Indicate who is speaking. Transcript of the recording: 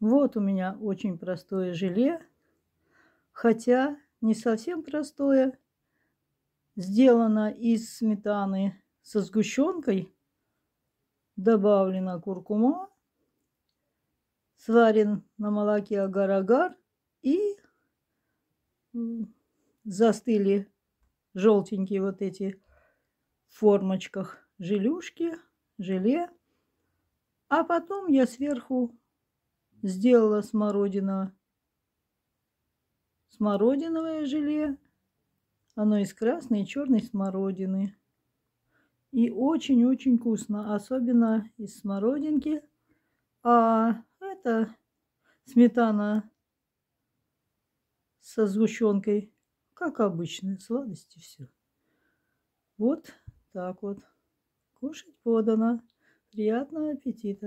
Speaker 1: Вот у меня очень простое желе, хотя не совсем простое. Сделано из сметаны со сгущенкой, добавлена куркума, сварен на молоке агар-агар и застыли желтенькие вот эти в формочках желюшки, желе. А потом я сверху сделала смородиного. Смородиновое желе. Оно из красной и черной смородины. И очень-очень вкусно, особенно из смородинки. А это сметана со сгущенкой, как обычно, сладости все. Вот так вот. Кушать подано. Приятного аппетита!